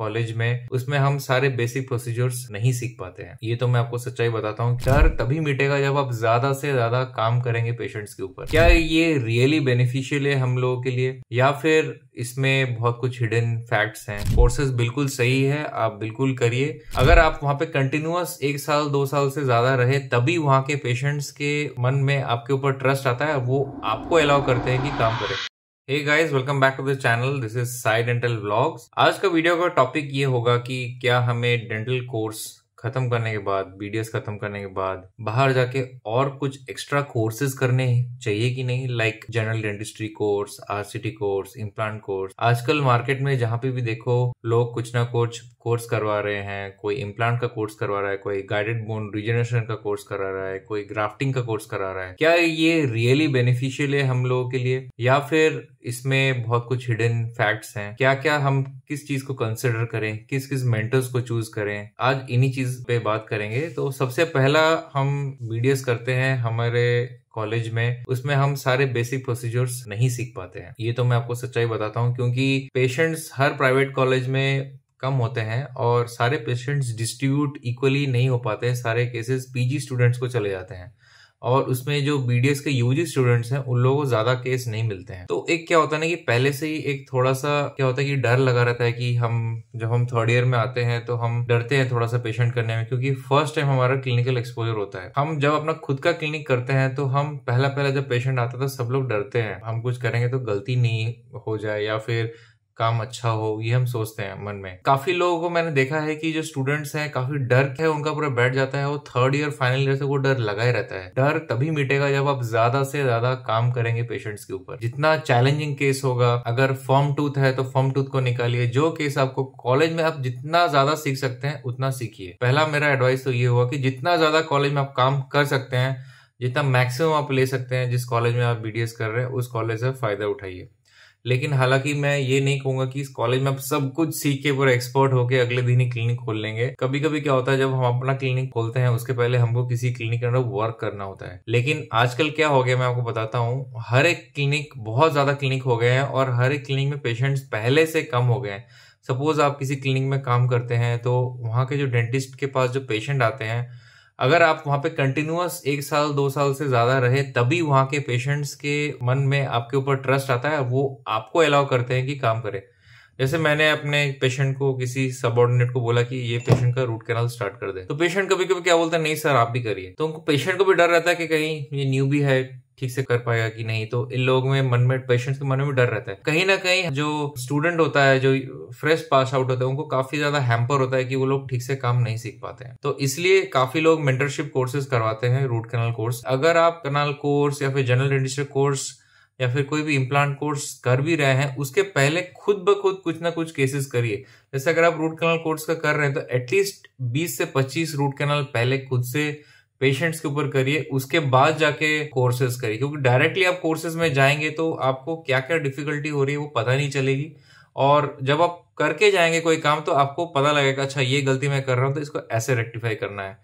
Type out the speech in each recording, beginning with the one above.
college में उसमें हम सारे बेसिक प्रोसीजर्स नहीं सीख पाते हैं ये तो मैं आपको सच्चाई बताता हूँ डर तभी मिटेगा जब आप ज्यादा से ज्यादा काम करेंगे पेशेंट्स के ऊपर क्या ये रियली बेनिफिशियल है हम लोगों के लिए या फिर इसमें बहुत कुछ हिडन फैक्ट्स हैं कोर्सेज बिल्कुल सही है आप बिल्कुल करिए अगर आप वहाँ पे कंटिन्यूस एक साल दो साल से ज्यादा रहे तभी वहाँ के पेशेंट्स के मन में आपके ऊपर ट्रस्ट आता है वो आपको अलाउ करते हैं कि काम करें hey guys welcome back to the channel this is Sai dental vlogs आज का वीडियो का टॉपिक ये होगा कि क्या हमें डेंटल कोर्स ख़त्म करने के बाद बी ख़त्म करने के बाद बाहर जाके और कुछ एक्स्ट्रा कोर्सेज करने चाहिए कि नहीं like general dentistry course RCT course implant course आजकल मार्केट में जहाँ पे भी देखो लोग कुछ ना कुछ कोर्स करवा रहे हैं कोई इम्प्लांट का कोर्स करवा रहा है कोई गाइडेड बोन रिजनरेशन का कोर्स करा रहा है कोई ग्राफ्टिंग का कोर्स करा रहा है क्या ये रियली बेनिफिशियल है हम लोगों के लिए या फिर इसमें बहुत कुछ हिडन फैक्ट्स हैं क्या क्या हम किस चीज को कंसिडर करें किस किस मेंटर्स को चूज करें आज इन्हीं चीज चीज पे बात करेंगे तो सबसे पहला हम वीडियोस करते हैं हमारे कॉलेज में उसमें हम सारे बेसिक प्रोसीजर्स नहीं सीख पाते हैं ये तो मैं आपको सच्चाई बताता हूँ क्योंकि पेशेंट्स हर प्राइवेट कॉलेज में कम होते हैं और सारे पेशेंट्स डिस्ट्रीब्यूट इक्वली नहीं हो पाते हैं सारे केसेस पीजी स्टूडेंट्स को चले जाते हैं और उसमें जो बीडीएस के यूजी स्टूडेंट्स हैं उन लोगों को ज्यादा केस नहीं मिलते हैं तो एक क्या होता है ना कि पहले से ही एक थोड़ा सा क्या होता है कि डर लगा रहता है कि हम जब हम थर्ड ईयर में आते हैं तो हम डरते हैं थोड़ा सा पेशेंट करने में क्योंकि फर्स्ट टाइम हमारा क्लिनिकल एक्सपोजर होता है हम जब अपना खुद का क्लिनिक करते हैं तो हम पहला पहला जब पेशेंट आता था तो सब लोग डरते हैं हम कुछ करेंगे तो गलती नहीं हो जाए या फिर काम अच्छा हो ये हम सोचते हैं मन में काफी लोगों को मैंने देखा है कि जो स्टूडेंट्स हैं काफी डर है उनका पूरा बैठ जाता है वो थर्ड ईयर फाइनल ईयर से वो डर लगा ही रहता है डर तभी मिटेगा जब आप ज्यादा से ज्यादा काम करेंगे पेशेंट्स के ऊपर जितना चैलेंजिंग केस होगा अगर फॉर्म टूथ है तो फॉर्म टूथ को निकालिए जो केस आपको कॉलेज में आप जितना ज्यादा सीख सकते हैं उतना सीखिए पहला मेरा एडवाइस तो ये हुआ कि जितना ज्यादा कॉलेज में आप काम कर सकते हैं जितना मैक्सिमम आप ले सकते हैं जिस कॉलेज में आप बीडीएस कर रहे हैं उस कॉलेज से फायदा उठाइए लेकिन हालांकि मैं ये नहीं कहूंगा कि इस कॉलेज में आप सब कुछ सीख के पूरा एक्सपर्ट होके अगले दिन ही क्लिनिक खोल लेंगे कभी कभी क्या होता है जब हम अपना क्लिनिक खोलते हैं उसके पहले हमको किसी क्लिनिक के अंदर वर्क करना होता है लेकिन आजकल क्या हो गया मैं आपको बताता हूँ हर एक क्लिनिक बहुत ज्यादा क्लिनिक हो गए हैं और हर एक क्लिनिक में पेशेंट्स पहले से कम हो गए हैं सपोज आप किसी क्लिनिक में काम करते हैं तो वहां के जो डेंटिस्ट के पास जो पेशेंट आते हैं अगर आप वहाँ पे कंटिन्यूस एक साल दो साल से ज़्यादा रहे तभी वहाँ के पेशेंट्स के मन में आपके ऊपर ट्रस्ट आता है वो आपको अलाउ करते हैं कि काम करें जैसे मैंने अपने पेशेंट को किसी सबॉर्डिनेट को बोला कि ये पेशेंट का रूट कैनाल स्टार्ट कर दे तो पेशेंट कभी कभी क्या बोलता है नहीं सर आप भी करिए तो उनको पेशेंट को भी डर रहता है कि कहीं ये न्यू भी है ठीक से कर पाएगा कि नहीं तो इन लोगों में मन में पेशेंट्स के मन में डर रहता है कहीं ना कहीं जो स्टूडेंट होता है जो फ्रेश पास आउट होता है उनको काफी ज्यादा हैम्पर होता है कि वो लोग ठीक से काम नहीं सीख पाते हैं तो इसलिए काफी लोग मेंटरशिप कोर्सेज करवाते हैं रूट कनाल कोर्स अगर आप कनाल कोर्स या फिर जनरल इंडस्ट्री कोर्स या फिर कोई भी इम्प्लांट कोर्स कर भी रहे हैं उसके पहले खुद ब खुद कुछ ना कुछ केसेस करिए जैसे अगर आप रूट कैनल कोर्स का कर रहे हैं तो एटलीस्ट 20 से 25 रूट कैनल पहले खुद से पेशेंट्स के ऊपर करिए उसके बाद जाके कोर्सेज करिए क्योंकि डायरेक्टली आप कोर्सेज में जाएंगे तो आपको क्या क्या डिफिकल्टी हो रही है वो पता नहीं चलेगी और जब आप करके जाएंगे कोई काम तो आपको पता लगेगा अच्छा ये गलती मैं कर रहा हूँ तो इसको ऐसे रेक्टिफाई करना है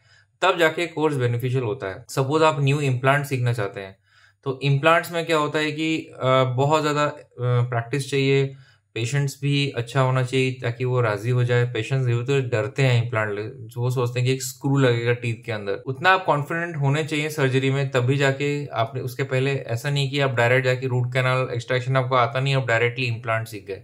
तब जाके कोर्स बेनिफिशियल होता है सपोज आप न्यू इम्प्लांट सीखना चाहते हैं तो इम्प्लांट्स में क्या होता है कि बहुत ज़्यादा प्रैक्टिस चाहिए पेशेंट्स भी अच्छा होना चाहिए ताकि वो राजी हो जाए पेशेंट्स ये तो डरते हैं इम्प्लांट ले वो सोचते हैं कि एक स्क्रू लगेगा टीथ के अंदर उतना आप कॉन्फिडेंट होने चाहिए सर्जरी में तभी जाके आपने उसके पहले ऐसा नहीं कि आप डायरेक्ट जाके रूट कैनाल एक्सट्रैक्शन आपको आता नहीं आप डायरेक्टली इम्प्लांट सीख गए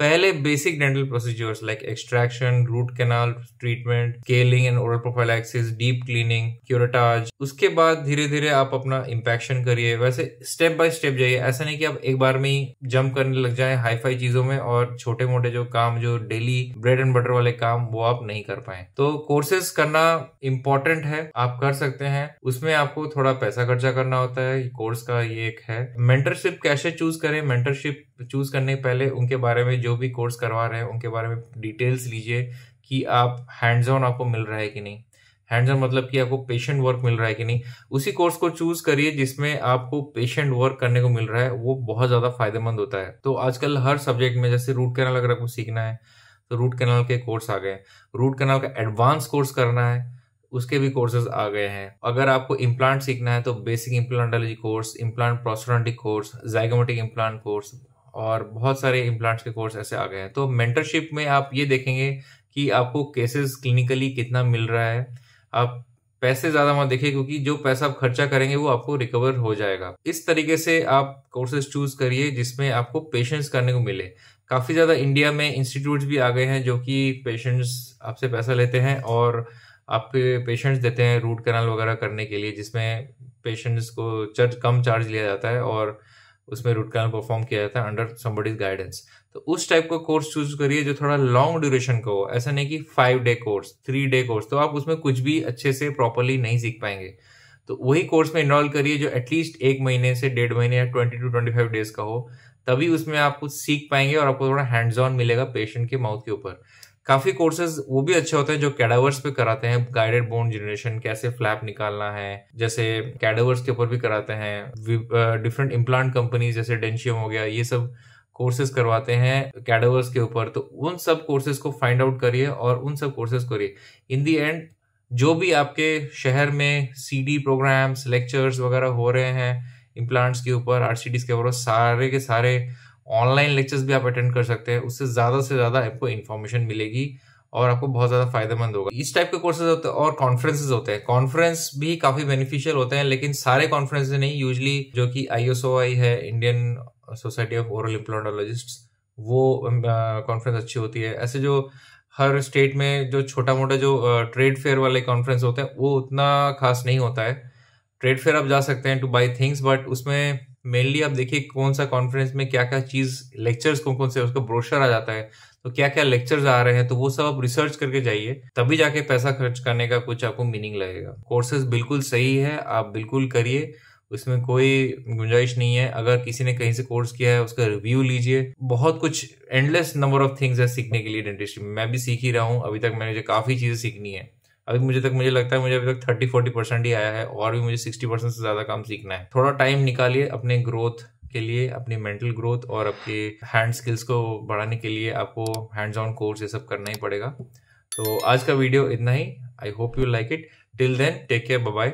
पहले basic dental procedures like extraction root canal treatment scaling and oral prophylaxis deep cleaning curettage उसके बाद धीरे धीरे आप अपना इम्पैक्शन करिए वैसे स्टेप बाय स्टेप जाइए ऐसा नहीं कि आप एक बार में ही जंप करने लग जाए हाईफाई चीजों में और छोटे मोटे जो काम जो डेली ब्रेड एंड बटर वाले काम वो आप नहीं कर पाए तो कोर्सेस करना इम्पोर्टेंट है आप कर सकते हैं उसमें आपको थोड़ा पैसा खर्चा करना होता है कोर्स का ये एक है मेंटरशिप कैसे चूज करें मेंटरशिप चूज़ करने पहले उनके बारे में जो भी कोर्स करवा रहे हैं उनके बारे में डिटेल्स लीजिए कि आप हैंड्स ऑन आपको मिल रहा है कि नहीं हैंड्स ऑन मतलब कि आपको पेशेंट वर्क मिल रहा है कि नहीं उसी कोर्स को चूज करिए जिसमें आपको पेशेंट वर्क करने को मिल रहा है वो बहुत ज्यादा फायदेमंद होता है तो आजकल हर सब्जेक्ट में जैसे रूट कैनल अगर आपको सीखना है तो रूट कैनल के कोर्स आ गए रूट कैनल का एडवांस कोर्स करना है उसके भी कोर्सेज आ गए हैं अगर आपको इम्प्लांट सीखना है तो basic implantology course implant prosthodontic course zygomatic implant course और बहुत सारे इम्प्लांट्स के कोर्स ऐसे आ गए हैं तो मेंटरशिप में आप ये देखेंगे कि आपको केसेस क्लिनिकली कितना मिल रहा है आप पैसे ज़्यादा मत देखिए क्योंकि जो पैसा आप खर्चा करेंगे वो आपको रिकवर हो जाएगा इस तरीके से आप कोर्सेज चूज करिए जिसमें आपको पेशेंस करने को मिले काफ़ी ज़्यादा इंडिया में इंस्टीट्यूट भी आ गए हैं जो कि पेशेंट्स आपसे पैसा लेते हैं और आपके पेशेंट्स देते हैं रूट कैनाल वगैरह करने के लिए जिसमें पेशेंट्स को चर्च कम चार्ज लिया जाता है और उसमें रूट ने परफॉर्म किया है अंडर समबडीज गाइडेंस तो उस टाइप का कोर्स चूज करिए जो थोड़ा लॉन्ग ड्यूरेशन का हो ऐसा नहीं कि five day course three day course तो आप उसमें कुछ भी अच्छे से प्रॉपरली नहीं सीख पाएंगे तो वही कोर्स में इनरोल करिए जो एटलीस्ट एक महीने से डेढ़ महीने या twenty two twenty five days का हो तभी उसमें आप कुछ सीख पाएंगे और आपको थोड़ा हैंड्स ऑन मिलेगा पेशेंट के माउथ के ऊपर काफ़ी कोर्सेज वो भी अच्छे होते हैं जो कैडावर्स पे कराते हैं गाइडेड बोन जनरेशन कैसे फ्लैप निकालना है जैसे कैडावर्स के ऊपर भी कराते हैं डिफरेंट इम्प्लांट कंपनीज जैसे डेंशियम हो गया ये सब कोर्सेज करवाते हैं कैडावर्स के ऊपर तो उन सब कोर्सेज को फाइंड आउट करिए और उन सब कोर्सेज करिए इन दी एंड जो भी आपके शहर में सीडी प्रोग्राम्स लेक्चर्स वगैरह हो रहे हैं इम्प्लांट्स के ऊपर आर के ऊपर सारे के सारे ऑनलाइन लेक्चर्स भी आप अटेंड कर सकते हैं उससे ज़्यादा से ज़्यादा आपको इन्फॉर्मेशन मिलेगी और आपको बहुत ज़्यादा फायदेमंद होगा इस टाइप के कोर्सेज होते हैं और कॉन्फ्रेंसेज होते हैं कॉन्फ्रेंस भी काफ़ी बेनिफिशियल होते हैं लेकिन सारे कॉन्फ्रेंस नहीं यूजली जो कि आई है Indian society of oral implantologists वो कॉन्फ्रेंस अच्छी होती है ऐसे जो हर स्टेट में जो छोटा मोटा जो ट्रेड फेयर वाले कॉन्फ्रेंस होते हैं वो उतना खास नहीं होता है ट्रेड फेयर आप जा सकते हैं टू बाई थिंग्स बट उसमें मेनली आप देखिए कौन सा कॉन्फ्रेंस में क्या क्या चीज लेक्चर्स कौन कौन से उसका ब्रोशर आ जाता है तो क्या क्या लेक्चर्स आ रहे हैं तो वो सब आप रिसर्च करके जाइए तभी जाके पैसा खर्च करने का कुछ आपको मीनिंग लगेगा कोर्सेज बिल्कुल सही है आप बिल्कुल करिए उसमें कोई गुंजाइश नहीं है अगर किसी ने कहीं से कोर्स किया है उसका रिव्यू लीजिए बहुत कुछ एंडलेस नंबर ऑफ थिंग्स है सीखने के लिए डेंटिस्ट्री में मैं भी सीख ही रहा हूँ अभी तक मैंने काफ़ी चीज़ें सीखनी है अभी मुझे तक मुझे लगता है मुझे अभी तक थर्टी फोर्टी परसेंट ही आया है और भी मुझे सिक्सटी परसेंट से ज़्यादा काम सीखना है थोड़ा टाइम निकालिए अपने ग्रोथ के लिए अपनी मेंटल ग्रोथ और आपके हैंड स्किल्स को बढ़ाने के लिए आपको हैंड्स ऑन कोर्स ये सब करना ही पड़ेगा तो आज का वीडियो इतना ही I hope you like it till then take care bye